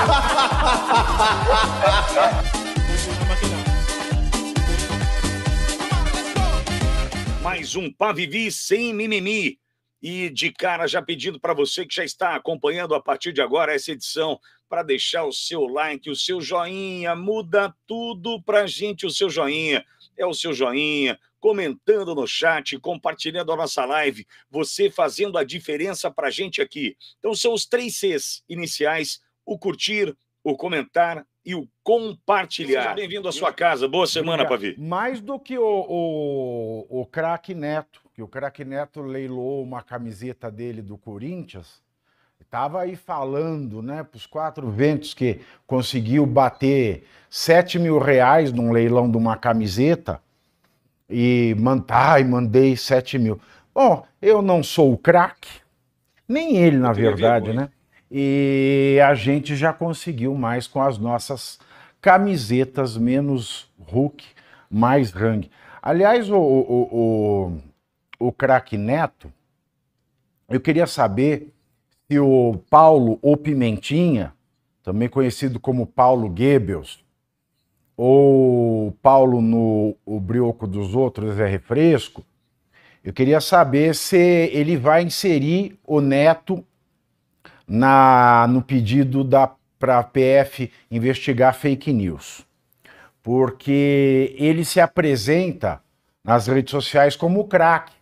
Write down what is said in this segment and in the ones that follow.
Mais um Pavivi sem mimimi. E de cara, já pedindo para você que já está acompanhando a partir de agora essa edição, para deixar o seu like, o seu joinha, muda tudo para gente, o seu joinha. É o seu joinha, comentando no chat, compartilhando a nossa live, você fazendo a diferença para gente aqui. Então, são os três Cs iniciais o curtir, o comentar e o compartilhar. Seja bem-vindo à sua casa. Boa semana, Obrigado. Pavi. Mais do que o, o, o craque Neto, que o craque Neto leilou uma camiseta dele do Corinthians, estava aí falando né, para os quatro ventos que conseguiu bater 7 mil reais num leilão de uma camiseta e e mandei 7 mil. Bom, eu não sou o craque, nem ele, na verdade, né? e a gente já conseguiu mais com as nossas camisetas menos Hulk, mais rang. Aliás, o, o, o, o craque Neto, eu queria saber se o Paulo ou Pimentinha, também conhecido como Paulo Goebbels, ou Paulo no o brioco dos outros é refresco, eu queria saber se ele vai inserir o Neto na, no pedido da para a PF investigar fake news, porque ele se apresenta nas redes sociais como craque.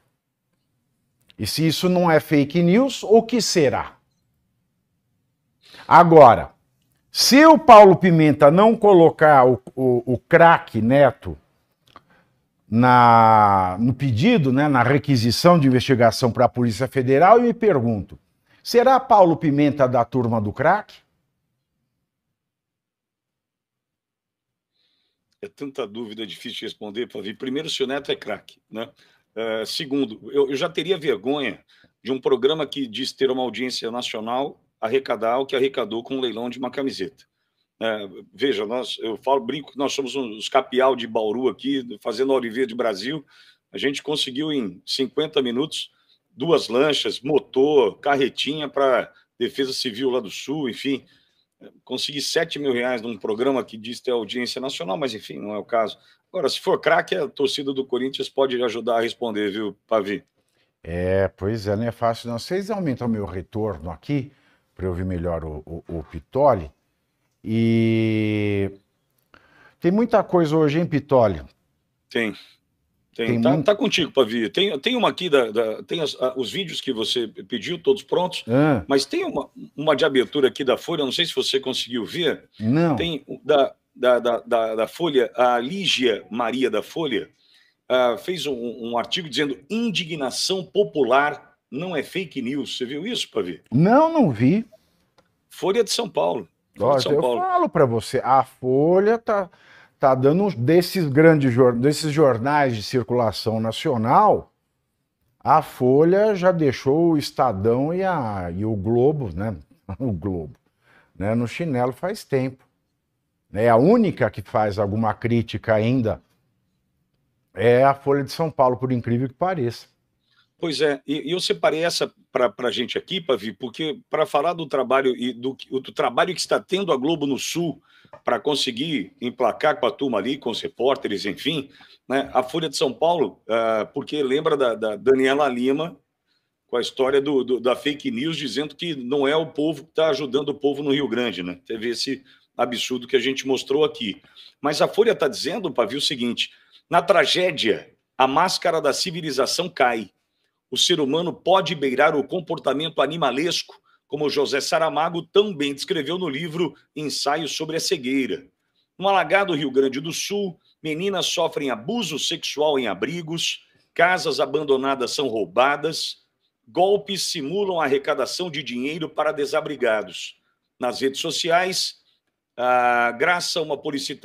E se isso não é fake news, o que será? Agora, se o Paulo Pimenta não colocar o, o, o craque Neto na, no pedido, né, na requisição de investigação para a Polícia Federal, eu me pergunto, Será Paulo Pimenta da turma do crack? É tanta dúvida, é difícil de responder, Flavinho. Primeiro, se o Neto é crack, Né? Uh, segundo, eu, eu, já teria vergonha de um programa que diz ter uma audiência nacional arrecadar o que arrecadou com o um leilão de uma camiseta. É, veja, nós, eu falo, brinco que nós somos os capial de Bauru aqui, fazendo a Oliveira de Brasil. A gente conseguiu em 50 minutos duas lanchas, motor, carretinha para Defesa Civil lá do Sul, enfim. Consegui 7 mil reais num programa que diz ter audiência nacional, mas enfim, não é o caso. Agora, se for craque, a torcida do Corinthians pode ajudar a responder, viu, Pavi? É, pois é, não é fácil não. Vocês aumentam meu retorno aqui, para eu ouvir melhor o, o, o Pitoli. E tem muita coisa hoje, hein, Pitoli? Tem. Tem, tem tá, muito... tá contigo, Pavi. Tem, tem uma aqui, da, da tem as, a, os vídeos que você pediu, todos prontos, ah. mas tem uma, uma de abertura aqui da Folha, não sei se você conseguiu ver. Não. Tem da, da, da, da Folha, a Lígia Maria da Folha uh, fez um, um artigo dizendo indignação popular não é fake news. Você viu isso, Pavi? Não, não vi. Folha de São Paulo. Folha Nossa, de São eu Paulo. falo para você, a Folha tá está dando desses grandes desses jornais de circulação nacional, a Folha já deixou o Estadão e, a, e o Globo, né? O Globo, né? No chinelo faz tempo. É a única que faz alguma crítica ainda é a Folha de São Paulo, por incrível que pareça. Pois é, e eu separei essa para a gente aqui, Pavi, porque para falar do trabalho e do, do trabalho que está tendo a Globo no Sul para conseguir emplacar com a turma ali, com os repórteres, enfim, né? a Folha de São Paulo, uh, porque lembra da, da, Daniela Lima com a história do, do, da fake news dizendo que não é o povo que está ajudando o povo no Rio Grande, né? Teve esse absurdo que a gente mostrou aqui. Mas a Folha está dizendo, Pavi, o seguinte: na tragédia, a máscara da civilização cai o ser humano pode beirar o comportamento animalesco, como José Saramago também descreveu no livro Ensaio sobre a Cegueira. No alagado Rio Grande do Sul, meninas sofrem abuso sexual em abrigos, casas abandonadas são roubadas, golpes simulam a arrecadação de dinheiro para desabrigados. Nas redes sociais, ah, graças a uma,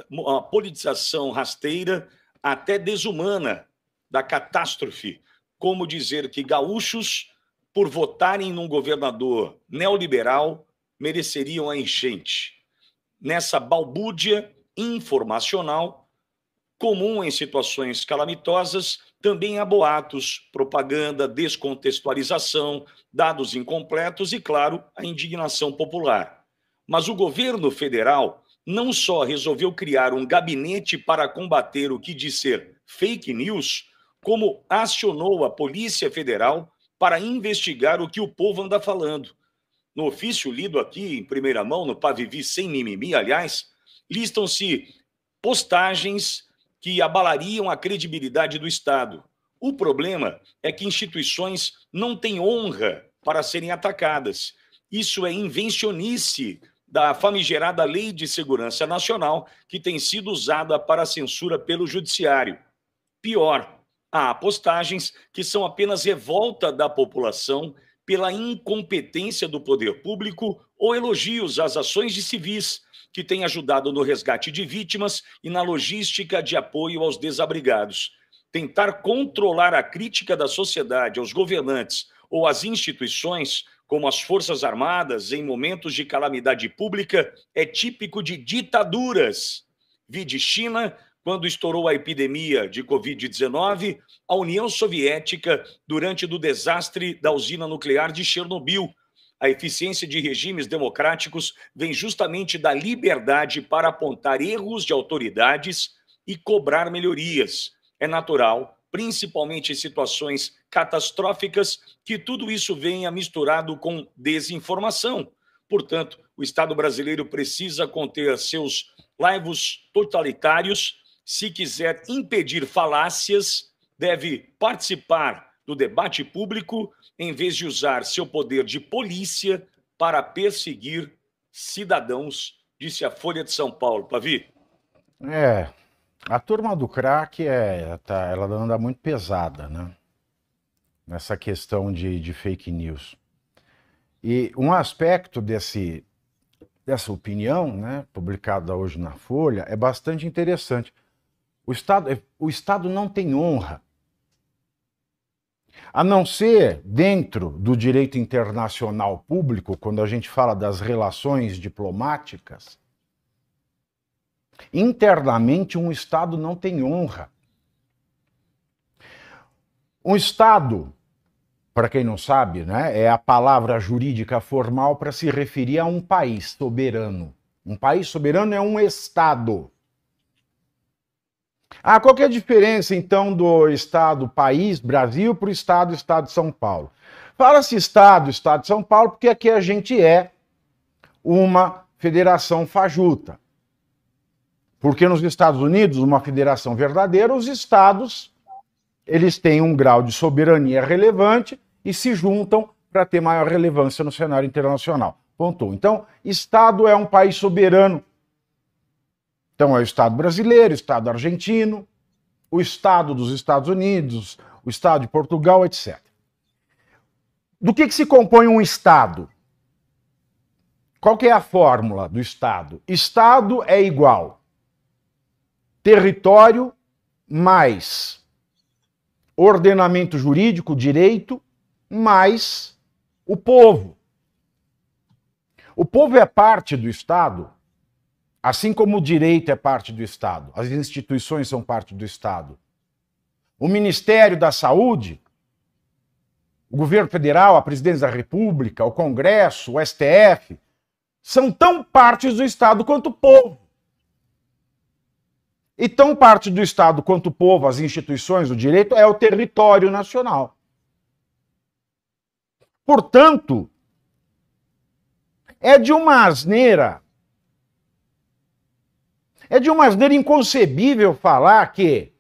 uma politização rasteira, até desumana, da catástrofe como dizer que gaúchos, por votarem num governador neoliberal, mereceriam a enchente. Nessa balbúdia informacional, comum em situações calamitosas, também há boatos, propaganda, descontextualização, dados incompletos e, claro, a indignação popular. Mas o governo federal não só resolveu criar um gabinete para combater o que diz ser fake news, como acionou a Polícia Federal para investigar o que o povo anda falando. No ofício lido aqui em primeira mão, no Pavivi Sem Mimimi, aliás, listam-se postagens que abalariam a credibilidade do Estado. O problema é que instituições não têm honra para serem atacadas. Isso é invencionice da famigerada Lei de Segurança Nacional, que tem sido usada para censura pelo Judiciário. Pior, há postagens que são apenas revolta da população pela incompetência do poder público ou elogios às ações de civis que têm ajudado no resgate de vítimas e na logística de apoio aos desabrigados. Tentar controlar a crítica da sociedade aos governantes ou às instituições, como as Forças Armadas, em momentos de calamidade pública, é típico de ditaduras. de China, quando estourou a epidemia de Covid-19, a União Soviética, durante o desastre da usina nuclear de Chernobyl. A eficiência de regimes democráticos vem justamente da liberdade para apontar erros de autoridades e cobrar melhorias. É natural, principalmente em situações catastróficas, que tudo isso venha misturado com desinformação. Portanto, o Estado brasileiro precisa conter seus laivos totalitários se quiser impedir falácias, deve participar do debate público em vez de usar seu poder de polícia para perseguir cidadãos, disse a Folha de São Paulo. Pavi? É, a turma do crack, é, tá, ela anda muito pesada, né? Nessa questão de, de fake news. E um aspecto desse, dessa opinião, né, publicada hoje na Folha, é bastante interessante. O Estado, é, o Estado não tem honra. A não ser dentro do direito internacional público, quando a gente fala das relações diplomáticas, internamente um Estado não tem honra. Um Estado, para quem não sabe, né, é a palavra jurídica formal para se referir a um país soberano. Um país soberano é um Estado. Ah, qual que é a diferença, então, do Estado país, Brasil, para o Estado, Estado de São Paulo? Fala-se Estado, Estado de São Paulo, porque aqui a gente é uma federação fajuta. Porque nos Estados Unidos, uma federação verdadeira, os estados eles têm um grau de soberania relevante e se juntam para ter maior relevância no cenário internacional. Ponto. Então, estado é um país soberano então, é o Estado brasileiro, o Estado argentino, o Estado dos Estados Unidos, o Estado de Portugal, etc. Do que, que se compõe um Estado? Qual que é a fórmula do Estado? Estado é igual território mais ordenamento jurídico, direito, mais o povo. O povo é parte do Estado Assim como o direito é parte do Estado, as instituições são parte do Estado. O Ministério da Saúde, o governo federal, a presidência da República, o Congresso, o STF, são tão partes do Estado quanto o povo. E tão parte do Estado quanto o povo, as instituições, o direito, é o território nacional. Portanto, é de uma asneira é de uma maneira inconcebível falar que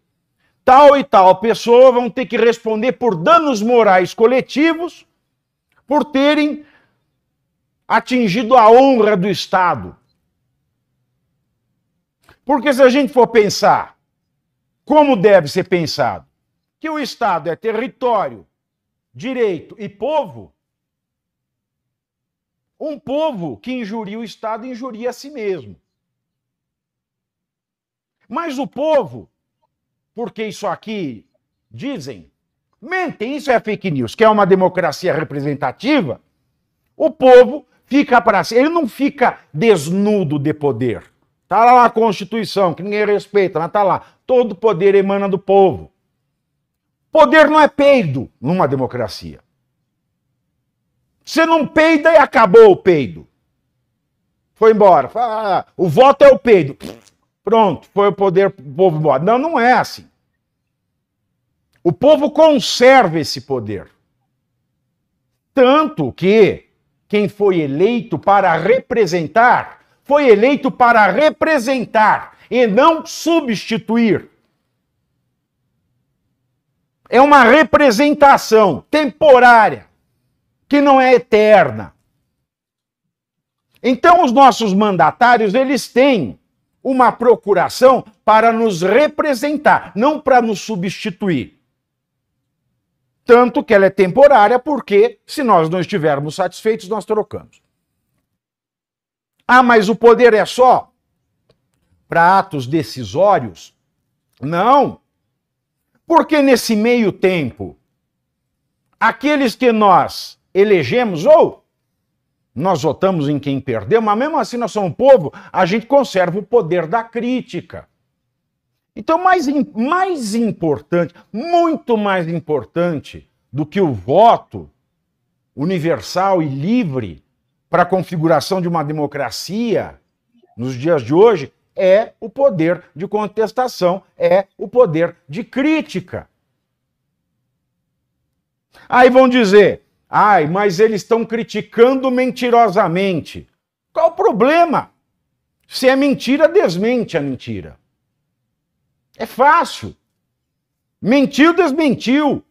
tal e tal pessoa vão ter que responder por danos morais coletivos por terem atingido a honra do Estado. Porque se a gente for pensar como deve ser pensado, que o Estado é território, direito e povo, um povo que injuria o Estado injuria a si mesmo. Mas o povo, porque isso aqui dizem, mentem, isso é fake news, que é uma democracia representativa, o povo fica para si, ele não fica desnudo de poder. Tá lá a Constituição, que ninguém respeita, mas tá lá. Todo poder emana do povo. Poder não é peido numa democracia. Você não peida e acabou o peido. Foi embora. Ah, o voto é o peido. Pronto, foi o poder do povo embora. Não, não é assim. O povo conserva esse poder. Tanto que quem foi eleito para representar, foi eleito para representar e não substituir. É uma representação temporária, que não é eterna. Então os nossos mandatários, eles têm uma procuração para nos representar, não para nos substituir. Tanto que ela é temporária, porque se nós não estivermos satisfeitos, nós trocamos. Ah, mas o poder é só para atos decisórios? Não. Porque nesse meio tempo, aqueles que nós elegemos, ou nós votamos em quem perdeu, mas mesmo assim nós somos um povo, a gente conserva o poder da crítica. Então, mais, mais importante, muito mais importante do que o voto universal e livre para a configuração de uma democracia nos dias de hoje é o poder de contestação, é o poder de crítica. Aí vão dizer: Ai, mas eles estão criticando mentirosamente. Qual o problema? Se é mentira, desmente a mentira. É fácil. Mentiu, desmentiu.